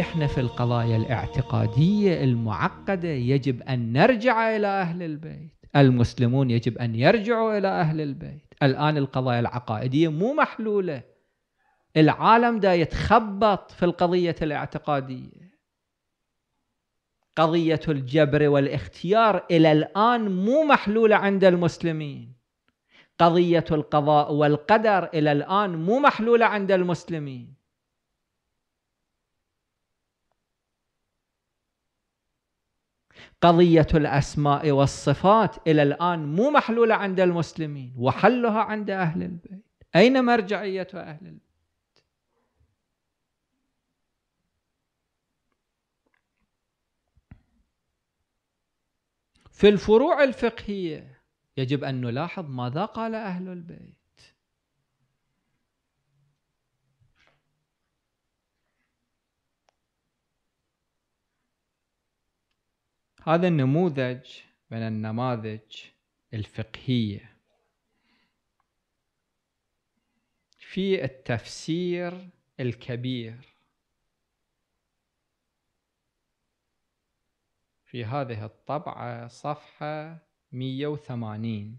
احنا في القضايا الاعتقاديه المعقده يجب ان نرجع الى اهل البيت، المسلمون يجب ان يرجعوا الى اهل البيت، الان القضايا العقائديه مو محلوله. العالم دا يتخبط في القضيه الاعتقاديه. قضيه الجبر والاختيار الى الان مو محلوله عند المسلمين. قضيه القضاء والقدر الى الان مو محلوله عند المسلمين. قضية الأسماء والصفات إلى الآن مو محلولة عند المسلمين وحلها عند أهل البيت أين مرجعية أهل البيت في الفروع الفقهية يجب أن نلاحظ ماذا قال أهل البيت هذا النموذج من النماذج الفقهية في التفسير الكبير في هذه الطبعة صفحة 180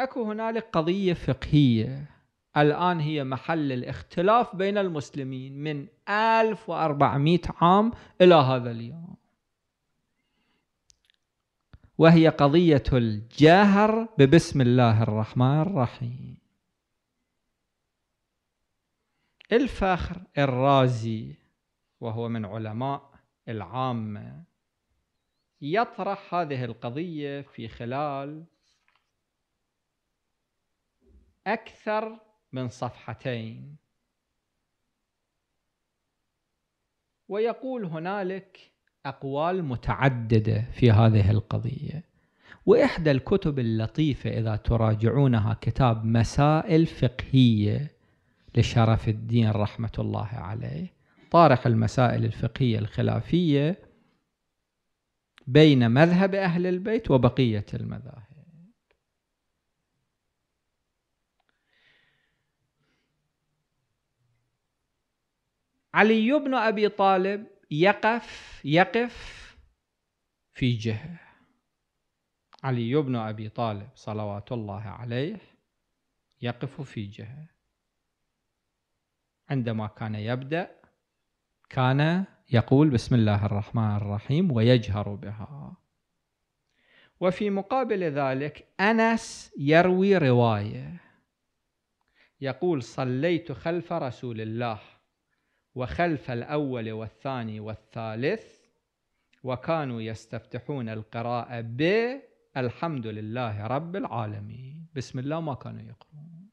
اكو هنالك قضية فقهية الآن هي محل الاختلاف بين المسلمين من 1400 عام إلى هذا اليوم وهي قضية الجهر ببسم الله الرحمن الرحيم الفخر الرازي وهو من علماء العامة يطرح هذه القضية في خلال أكثر من صفحتين ويقول هنالك اقوال متعدده في هذه القضيه واحدى الكتب اللطيفه اذا تراجعونها كتاب مسائل فقهيه لشرف الدين رحمه الله عليه طارح المسائل الفقهيه الخلافيه بين مذهب اهل البيت وبقيه المذاهب علي بن ابي طالب يقف يقف في جهه علي بن ابي طالب صلوات الله عليه يقف في جهه عندما كان يبدا كان يقول بسم الله الرحمن الرحيم ويجهر بها وفي مقابل ذلك انس يروي روايه يقول صليت خلف رسول الله وخلف الأول والثاني والثالث وكانوا يستفتحون القراءة ب الحمد لله رب العالمين بسم الله ما كانوا يقرؤون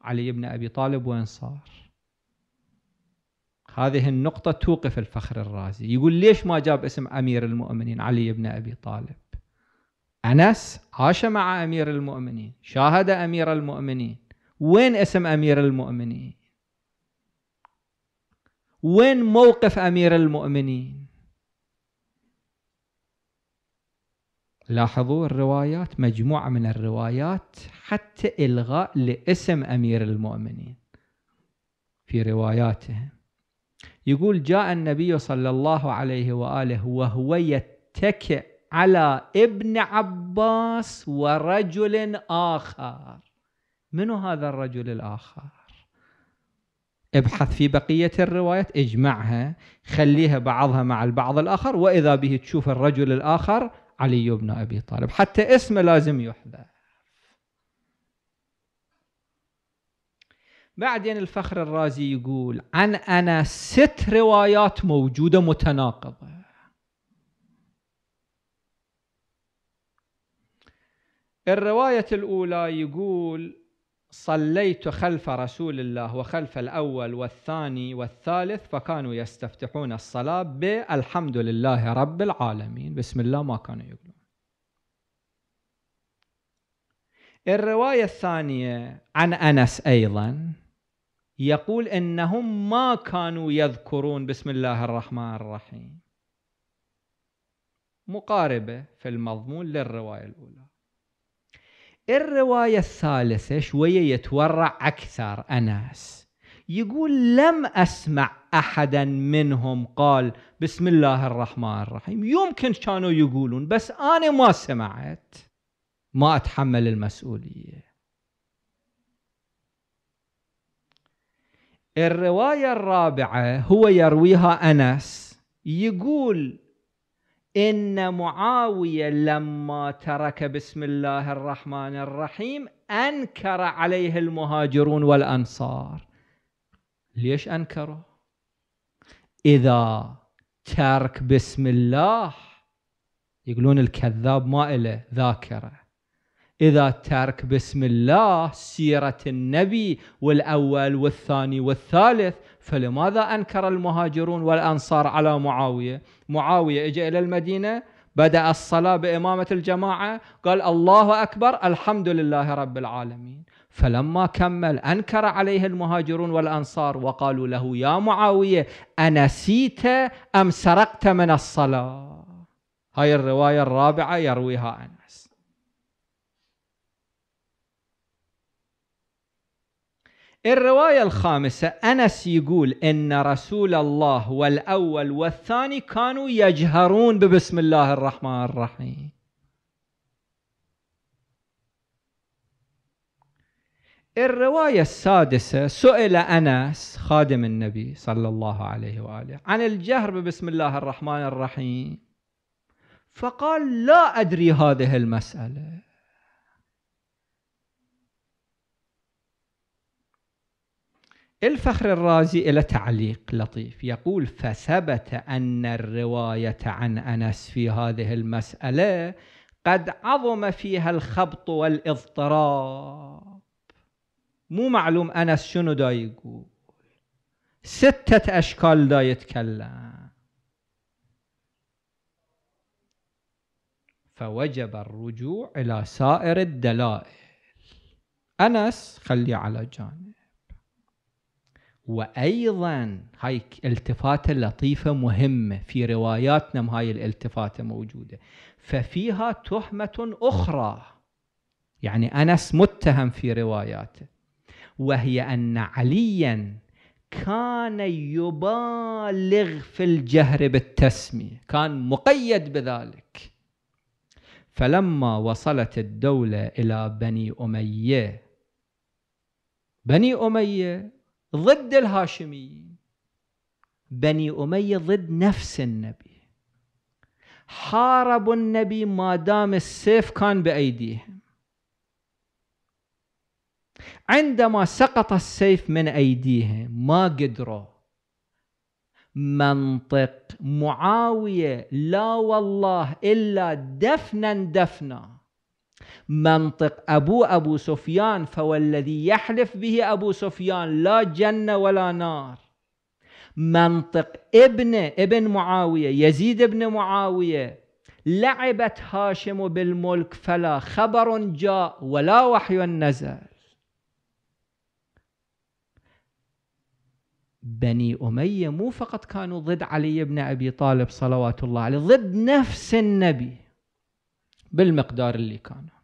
علي بن أبي طالب وين صار هذه النقطة توقف الفخر الرازي يقول ليش ما جاب اسم أمير المؤمنين علي بن أبي طالب أنس عاش مع أمير المؤمنين شاهد أمير المؤمنين وين اسم أمير المؤمنين وين موقف امير المؤمنين لاحظوا الروايات مجموعه من الروايات حتى الغاء لاسم امير المؤمنين في رواياته يقول جاء النبي صلى الله عليه واله وهو يتكئ على ابن عباس ورجل اخر من هذا الرجل الاخر ابحث في بقية الروايات اجمعها خليها بعضها مع البعض الآخر وإذا به تشوف الرجل الآخر علي بن أبي طالب حتى اسمه لازم يحذف بعدين الفخر الرازي يقول عن أنا ست روايات موجودة متناقضة الرواية الأولى يقول صليت خلف رسول الله وخلف الأول والثاني والثالث فكانوا يستفتحون الصلاة بالحمد لله رب العالمين بسم الله ما كانوا يقولون الرواية الثانية عن أنس أيضا يقول إنهم ما كانوا يذكرون بسم الله الرحمن الرحيم مقاربة في المضمون للرواية الأولى الرواية الثالثة شوية يتورع أكثر أناس يقول لم أسمع أحدا منهم قال بسم الله الرحمن الرحيم يمكن كانوا يقولون بس أنا ما سمعت ما أتحمل المسؤولية الرواية الرابعة هو يرويها أنس يقول إن معاوية لما ترك بسم الله الرحمن الرحيم أنكر عليه المهاجرون والأنصار ليش أنكروا؟ إذا ترك بسم الله يقولون الكذاب ما إله ذاكرة إذا ترك بسم الله سيرة النبي والأول والثاني والثالث فلماذا أنكر المهاجرون والأنصار على معاوية معاوية إجا إلى المدينة بدأ الصلاة بإمامة الجماعة قال الله أكبر الحمد لله رب العالمين فلما كمل أنكر عليه المهاجرون والأنصار وقالوا له يا معاوية أنسيت أم سرقت من الصلاة هاي الرواية الرابعة يرويها أنس الرواية الخامسة أنس يقول إن رسول الله والأول والثاني كانوا يجهرون ببسم الله الرحمن الرحيم الرواية السادسة سئل أنس خادم النبي صلى الله عليه وآله عن الجهر ببسم الله الرحمن الرحيم فقال لا أدري هذه المسألة الفخر الرازي له تعليق لطيف يقول فثبت أن الرواية عن أنس في هذه المسألة قد عظم فيها الخبط والاضطراب مو معلوم أنس شنو دا يقول ستة أشكال دا يتكلم فوجب الرجوع إلى سائر الدلائل أنس خليه على جانب وايضا هاي التفاته لطيفه مهمه في رواياتنا هاي الالتفاته موجوده ففيها تهمه اخرى يعني انس متهم في رواياته وهي ان عليا كان يبالغ في الجهر بالتسميه كان مقيد بذلك فلما وصلت الدوله الى بني اميه بني اميه ضد الهاشميين بني أمية ضد نفس النبي حاربوا النبي ما دام السيف كان بأيديهم عندما سقط السيف من أيديهم ما قدروا منطق معاوية لا والله إلا دفنا دفنا منطق أبو أبو سفيان فوالذي يحلف به أبو سفيان لا جنة ولا نار منطق ابن ابن معاوية يزيد ابن معاوية لعبت هاشم بالملك فلا خبر جاء ولا وحي نزل بني أمية مو فقط كانوا ضد علي بن أبي طالب صلوات الله عليه ضد نفس النبي بالمقدار اللي كانوا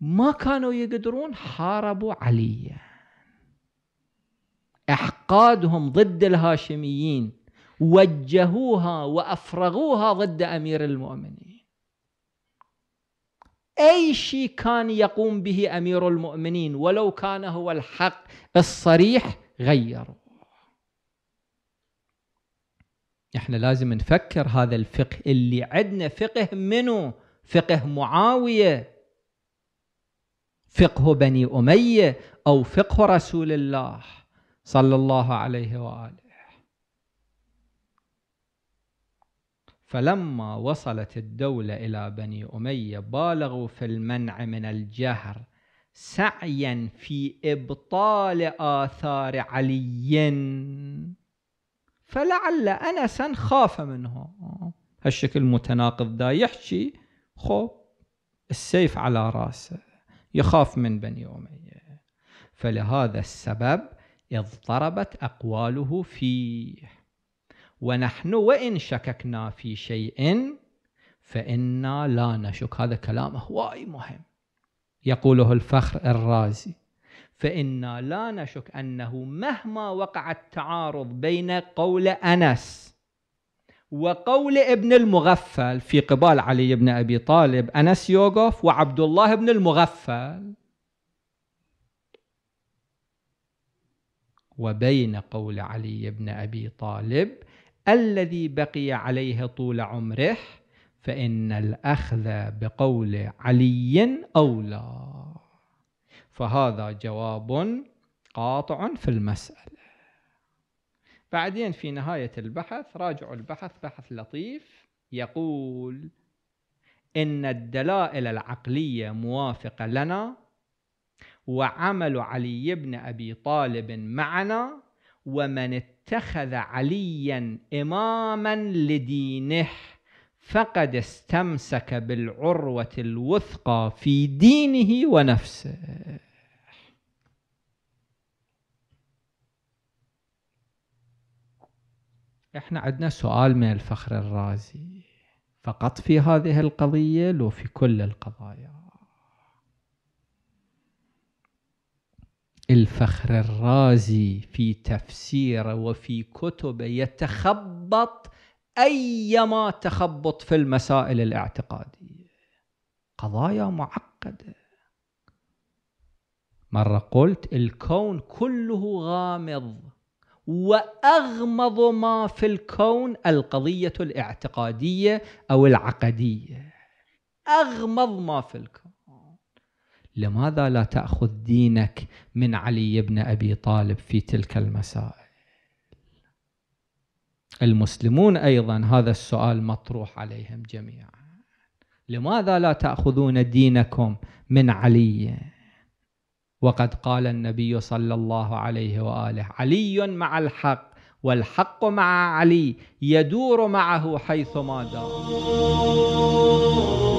ما كانوا يقدرون حاربوا علي احقادهم ضد الهاشميين وجهوها وافرغوها ضد امير المؤمنين اي شيء كان يقوم به امير المؤمنين ولو كان هو الحق الصريح غيروا احنا لازم نفكر هذا الفقه اللي عندنا فقه منه فقه معاويه فقه بني أمية أو فقه رسول الله صلى الله عليه وآله فلما وصلت الدولة إلى بني أمية بالغوا في المنع من الجهر سعيا في إبطال آثار علي فلعل أنسا خاف منه هالشكل متناقض دا يحكي خب السيف على راسه يخاف من بني أمية فلهذا السبب اضطربت أقواله فيه ونحن وإن شككنا في شيء فإنا لا نشك هذا كلام هواي مهم يقوله الفخر الرازي فإنا لا نشك أنه مهما وقع التعارض بين قول أنس وقول ابن المغفل في قبال علي بن أبي طالب أنس يوقف وعبد الله بن المغفل وبين قول علي بن أبي طالب الذي بقي عليه طول عمره فإن الأخذ بقول علي أولى فهذا جواب قاطع في المسألة بعدين في نهاية البحث راجعوا البحث بحث لطيف يقول إن الدلائل العقلية موافقة لنا وعمل علي بن أبي طالب معنا ومن اتخذ عليا إماما لدينه فقد استمسك بالعروة الوثقى في دينه ونفسه احنا عندنا سؤال من الفخر الرازي فقط في هذه القضية لو في كل القضايا الفخر الرازي في تفسيره وفي كتبه يتخبط أيما تخبط في المسائل الاعتقادية قضايا معقدة مرة قلت الكون كله غامض واغمض ما في الكون القضيه الاعتقاديه او العقديه اغمض ما في الكون لماذا لا تاخذ دينك من علي بن ابي طالب في تلك المسائل المسلمون ايضا هذا السؤال مطروح عليهم جميعا لماذا لا تاخذون دينكم من علي وقد قال النبي صلى الله عليه واله علي مع الحق والحق مع علي يدور معه حيثما دار